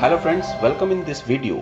Hello friends welcome in this video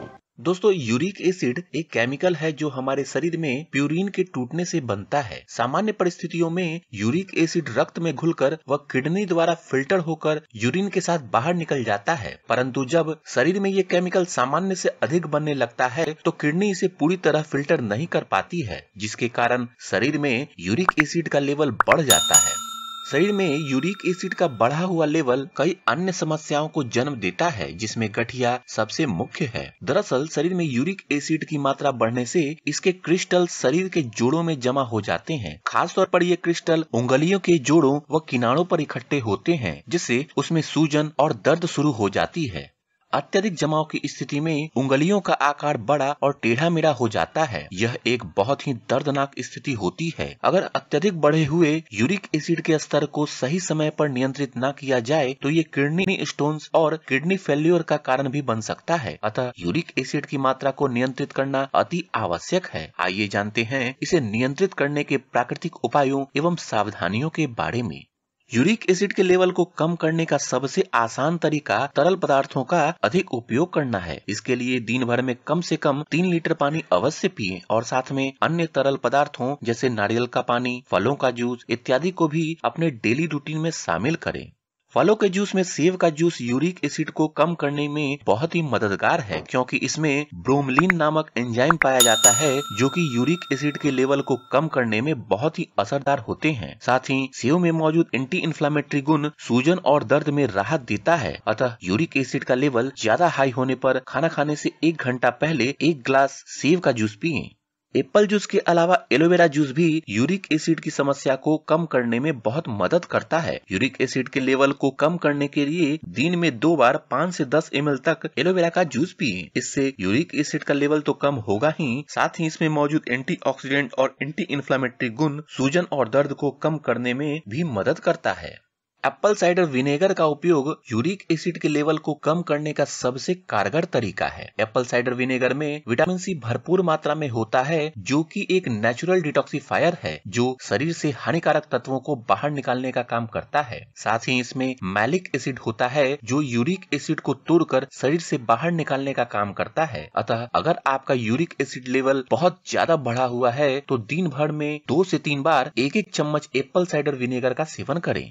दोस्तों uric acid एक chemical है जो हमारे शरीर में प्यूरिन के टूटने से बनता है सामान्य परिस्थितियों में यूरिक एसिड रक्त में घुलकर व किडनी द्वारा फिल्टर होकर यूरिन के साथ बाहर निकल जाता है परंतु जब शरीर में ये केमिकल सामान्य से अधिक बनने लगता है तो किडनी इसे पूरी तरह फिल्टर नहीं कर पाती है जिसके कारण शरीर में यूरिक एसिड का लेवल बढ़ जाता है शरीर में यूरिक एसिड का बढ़ा हुआ लेवल कई अन्य समस्याओं को जन्म देता है जिसमें गठिया सबसे मुख्य है दरअसल शरीर में यूरिक एसिड की मात्रा बढ़ने से इसके क्रिस्टल शरीर के जोड़ों में जमा हो जाते हैं खासतौर पर ये क्रिस्टल उंगलियों के जोड़ों व किनारों पर इकट्ठे होते हैं जिससे उसमें सूजन और दर्द शुरू हो जाती है अत्यधिक जमाव की स्थिति में उंगलियों का आकार बड़ा और टेढ़ा मेढ़ा हो जाता है यह एक बहुत ही दर्दनाक स्थिति होती है अगर अत्यधिक बढ़े हुए यूरिक एसिड के स्तर को सही समय पर नियंत्रित न किया जाए तो ये किडनी स्टोन और किडनी फेल्योर का कारण भी बन सकता है अतः यूरिक एसिड की मात्रा को नियंत्रित करना अति आवश्यक है आइए जानते हैं इसे नियंत्रित करने के प्राकृतिक उपायों एवं सावधानियों के बारे में यूरिक एसिड के लेवल को कम करने का सबसे आसान तरीका तरल पदार्थों का अधिक उपयोग करना है इसके लिए दिन भर में कम से कम तीन लीटर पानी अवश्य पिए और साथ में अन्य तरल पदार्थों जैसे नारियल का पानी फलों का जूस इत्यादि को भी अपने डेली रूटीन में शामिल करें फलों के जूस में सेब का जूस यूरिक एसिड को कम करने में बहुत ही मददगार है क्योंकि इसमें ब्रोमलिन नामक एंजाइम पाया जाता है जो कि यूरिक एसिड के लेवल को कम करने में बहुत ही असरदार होते हैं साथ ही सेब में मौजूद एंटी इन्फ्लामेटरी गुण सूजन और दर्द में राहत देता है अतः यूरिक एसिड का लेवल ज्यादा हाई होने आरोप खाना खाने ऐसी एक घंटा पहले एक ग्लास सेब का जूस पिए एप्पल जूस के अलावा एलोवेरा जूस भी यूरिक एसिड की समस्या को कम करने में बहुत मदद करता है यूरिक एसिड के लेवल को कम करने के लिए दिन में दो बार पाँच से दस एम तक एलोवेरा का जूस पिए इससे यूरिक एसिड का लेवल तो कम होगा ही साथ ही इसमें मौजूद एंटीऑक्सीडेंट और एंटी इन्फ्लामेटरी गुण सूजन और दर्द को कम करने में भी मदद करता है एप्पल साइडर विनेगर का उपयोग यूरिक एसिड के लेवल को कम करने का सबसे कारगर तरीका है एप्पल साइडर विनेगर में विटामिन सी भरपूर मात्रा में होता है जो कि एक नेचुरल डिटॉक्सीफायर है जो शरीर से हानिकारक तत्वों को बाहर निकालने का काम करता है साथ ही इसमें मैलिक एसिड होता है जो यूरिक एसिड को तोड़कर शरीर से बाहर निकालने का काम करता है अतः अगर आपका यूरिक एसिड लेवल बहुत ज्यादा बढ़ा हुआ है तो दिन भर में दो से तीन बार एक एक चम्मच एप्पल साइडर विनेगर का सेवन करें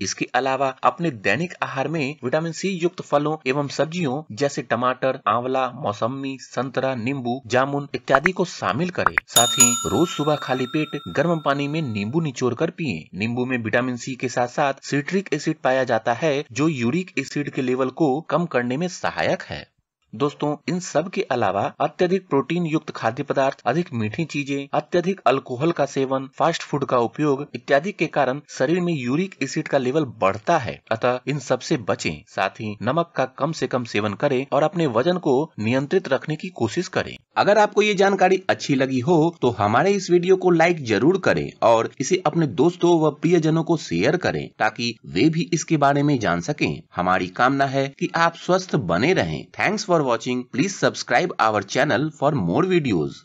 इसके अलावा अपने दैनिक आहार में विटामिन सी युक्त फलों एवं सब्जियों जैसे टमाटर आंवला मौसमी संतरा नींबू जामुन इत्यादि को शामिल करें साथ ही रोज सुबह खाली पेट गर्म पानी में नींबू निचोड़ कर पिए नींबू में विटामिन सी के साथ साथ सिट्रिक एसिड पाया जाता है जो यूरिक एसिड के लेवल को कम करने में सहायक है दोस्तों इन सब के अलावा अत्यधिक प्रोटीन युक्त खाद्य पदार्थ अधिक मीठी चीजें अत्यधिक अल्कोहल का सेवन फास्ट फूड का उपयोग इत्यादि के कारण शरीर में यूरिक एसिड का लेवल बढ़ता है अतः इन सब से बचें साथ ही नमक का कम से कम सेवन करें और अपने वजन को नियंत्रित रखने की कोशिश करें अगर आपको ये जानकारी अच्छी लगी हो तो हमारे इस वीडियो को लाइक जरूर करे और इसे अपने दोस्तों व प्रियजनों को शेयर करें ताकि वे भी इसके बारे में जान सके हमारी कामना है की आप स्वस्थ बने रहे thanks for watching. Please subscribe our channel for more videos.